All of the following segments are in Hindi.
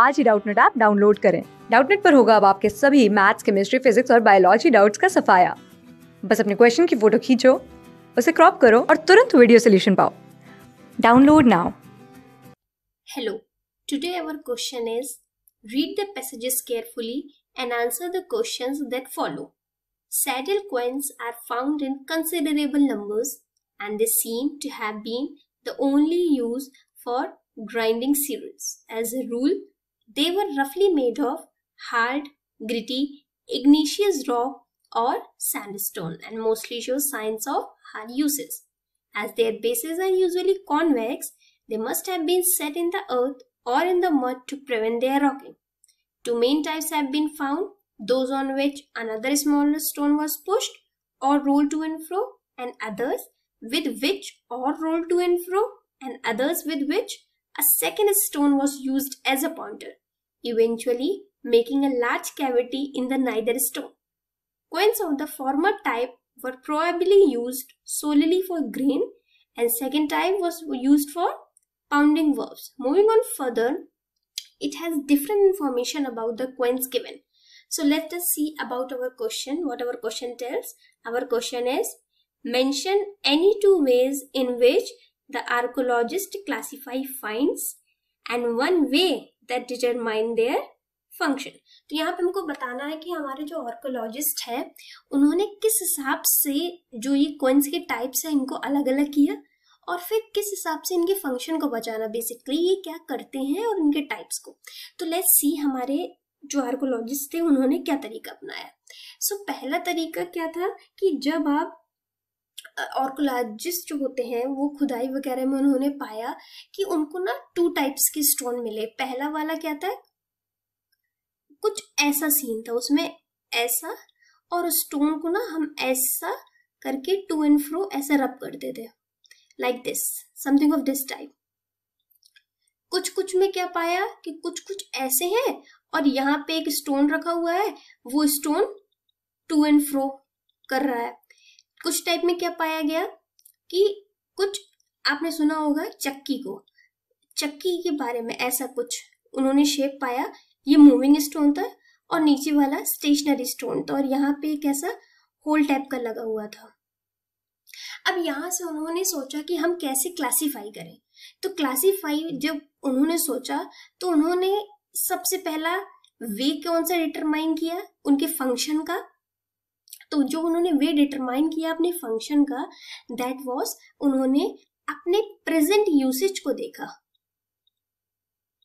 आज ही डाउटनेट ऐप डाउनलोड करें डाउटनेट पर होगा अब आपके सभी मैथ्स केमिस्ट्री फिजिक्स और बायोलॉजी डाउट्स का सफाया बस अपने क्वेश्चन की फोटो खींचो उसे क्रॉप करो और तुरंत वीडियो सोल्यूशन पाओ download now hello today our question is read the passages carefully and answer the questions that follow saddle coins are found in considerable numbers and they seem to have been the only use for grinding cereals as a rule They were roughly made of hard, gritty, igneous rock or sandstone and mostly show signs of hard uses. As their bases are usually convex, they must have been set in the earth or in the mud to prevent their rocking. Two main types have been found, those on which another smaller stone was pushed or rolled to and fro and others with which or rolled to and fro and others with which a second stone was used as a pointer eventually making a large cavity in the neither stone. Coins of the former type were probably used solely for grain and second type was used for pounding verbs. Moving on further, it has different information about the coins given. So let us see about our question, what our question tells. Our question is, mention any two ways in which the archaeologist classify finds and one way that determine their function तो यहाँ पे हमको बताना है कि हमारे जो ऑर्कोलॉजिस्ट हैं उन्होंने किस हिसाब से जो ये कोइंस के टाइप्स हैं इनको अलग अलग किया और फिर किस हिसाब से इनके फंक्शन को बचाना बेसिकली ये क्या करते हैं और इनके टाइप्स को तो लेट्स सी हमारे जो आर्कोलॉजिस्ट थे उन्होंने क्या तरीका अपनाया सो so, पहला तरीका क्या था कि जब आप ऑर्कोलॉजिस्ट जो होते हैं वो खुदाई वगैरह में उन्होंने पाया कि उनको ना टू टाइप्स के स्टोन मिले पहला वाला क्या था कुछ ऐसा सीन था उसमें ऐसा और स्टोन को ना हम ऐसा करके टू एंड फ्रो ऐसा रब करते थे like this something of this type कुछ कुछ में क्या पाया कि कुछ कुछ ऐसे हैं और यहाँ पे एक स्टोन रखा हुआ है वो स्टोन टू एंड फ्रो कर रहा है कुछ टाइप में क्या पाया गया कि कुछ आपने सुना होगा चक्की को चक्की के बारे में ऐसा कुछ उन्होंने शेप पाया ये मूविंग स्टोन था और नीचे वाला स्टेशनरी स्टोन था और यहाँ पे एक ऐसा होल टाइप का लगा हुआ था अब यहाँ से उन्होंने सोचा कि हम कैसे क्लासीफाई करें तो क्लासीफाई जब उन्होंने सोचा तो उन्होंने सबसे पहला वे कौन सा डिटरमाइन किया उनके फंक्शन का तो जो उन्होंने वे डिटरमाइन किया अपने फंक्शन का दैट वॉज उन्होंने अपने प्रेजेंट यूसेज को देखा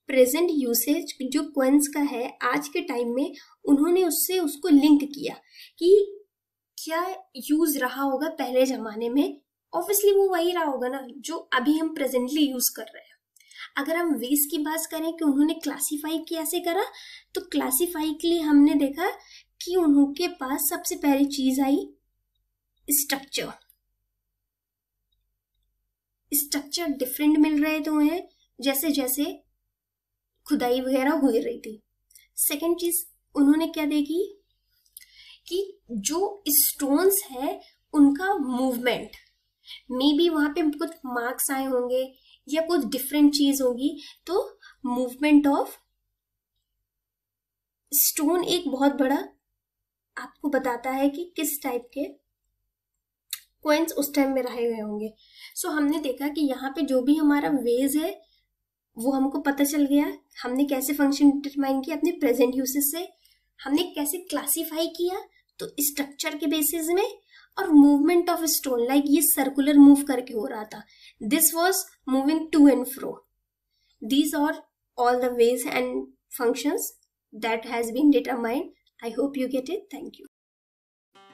प्रेजेंट यूसेज जो क्वेंस का है आज के टाइम में उन्होंने उससे उसको लिंक किया कि क्या यूज रहा होगा पहले जमाने में ऑब्वियसली वो वही रहा होगा ना जो अभी हम प्रेजेंटली यूज कर रहे हैं अगर हम वेस की बात करें कि उन्होंने क्लासीफाई कैसे करा तो क्लासीफाई के लिए हमने देखा कि उनके पास सबसे पहली चीज आई स्ट्रक्चर स्ट्रक्चर डिफरेंट मिल रहे थे तो उन्हें जैसे जैसे खुदाई वगैरह हो रही थी सेकेंड चीज उन्होंने क्या देखी कि जो स्टोन्स है उनका मूवमेंट मे बी वहां पे कुछ मार्क्स आए होंगे या कुछ डिफरेंट चीज होगी तो मूवमेंट ऑफ स्टोन एक बहुत बड़ा बताता है कि किस टाइप के कोइंस उस टाइम में रहे गए होंगे सो so, हमने देखा कि यहाँ पे जो भी हमारा वेज है वो हमको पता चल गया हमने कैसे फंक्शन डिटरमाइन किया अपने प्रेजेंट यूसेज से हमने कैसे क्लासीफाई किया तो स्ट्रक्चर के बेसिस में और मूवमेंट ऑफ स्टोन लाइक ये सर्कुलर मूव करके हो रहा था this was moving to and fro these are all the ways and functions that has been determined I hope you get it thank you